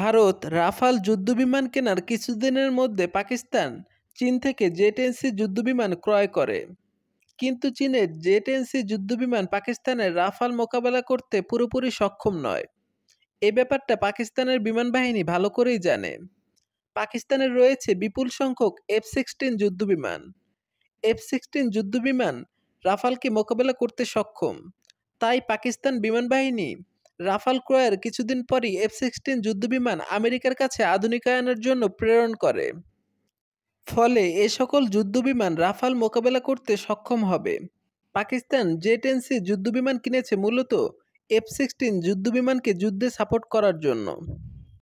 Bharat Rafale যুদ্ধবিমান কেনার কিছুদিনের মধ্যে পাকিস্তান চীন থেকে জেটেন্সি যুদ্ধবিমান ক্রয় করে কিন্তু চীনের জেটেন্সি যুদ্ধবিমান পাকিস্তানের রাফাল মোকাবেলা করতে পুরোপুরি সক্ষম নয় এ ব্যাপারটা পাকিস্তানের বিমান বাহিনী ভালো করেই জানে পাকিস্তানের রয়েছে বিপুল সংখ্যক এফ সিক্সটিন যুদ্ধবিমান এফ সিক্সটিন যুদ্ধবিমান রাফালকে মোকাবেলা করতে সক্ষম তাই পাকিস্তান বিমান বাহিনী রাফাল ক্রয়ের কিছুদিন পরই এফ সিক্সটিন যুদ্ধবিমান আমেরিকার কাছে আধুনিকায়নের জন্য প্রেরণ করে ফলে এ সকল যুদ্ধবিমান রাফাল মোকাবেলা করতে সক্ষম হবে পাকিস্তান জেটেন্সি যুদ্ধবিমান কিনেছে মূলত এফ সিক্সটিন যুদ্ধবিমানকে যুদ্ধে সাপোর্ট করার জন্য